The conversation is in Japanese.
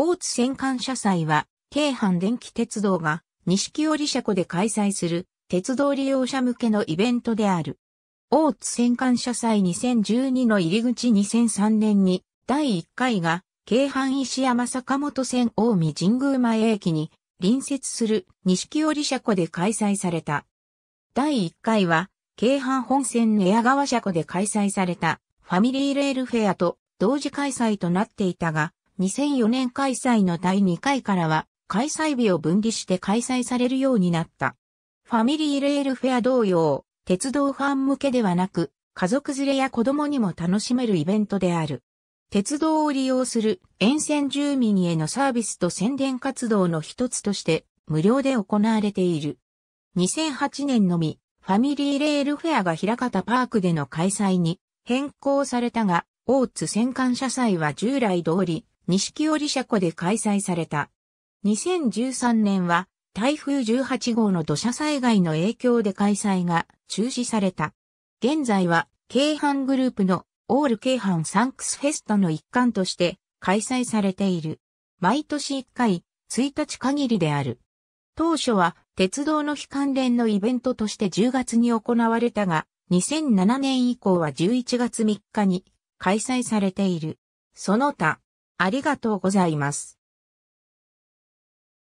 大津戦艦車祭は、京阪電気鉄道が西織車庫で開催する鉄道利用者向けのイベントである。大津戦艦車祭2012の入り口2003年に第1回が京阪石山坂本線大見神宮前駅に隣接する西織車庫で開催された。第1回は京阪本線寝屋川車庫で開催されたファミリーレールフェアと同時開催となっていたが、2004年開催の第2回からは、開催日を分離して開催されるようになった。ファミリーレールフェア同様、鉄道ファン向けではなく、家族連れや子供にも楽しめるイベントである。鉄道を利用する沿線住民へのサービスと宣伝活動の一つとして無料で行われている。2008年のみファミリーレールフェアが開かたパークでの開催に変更されたが、大津戦艦車祭は従来通り西木織社湖で開催された。2013年は台風18号の土砂災害の影響で開催が中止された。現在は京阪グループのオール京阪サンクスフェストの一環として開催されている。毎年1回、1日限りである。当初は鉄道の非関連のイベントとして10月に行われたが、2007年以降は11月3日に開催されている。その他、ありがとうございます。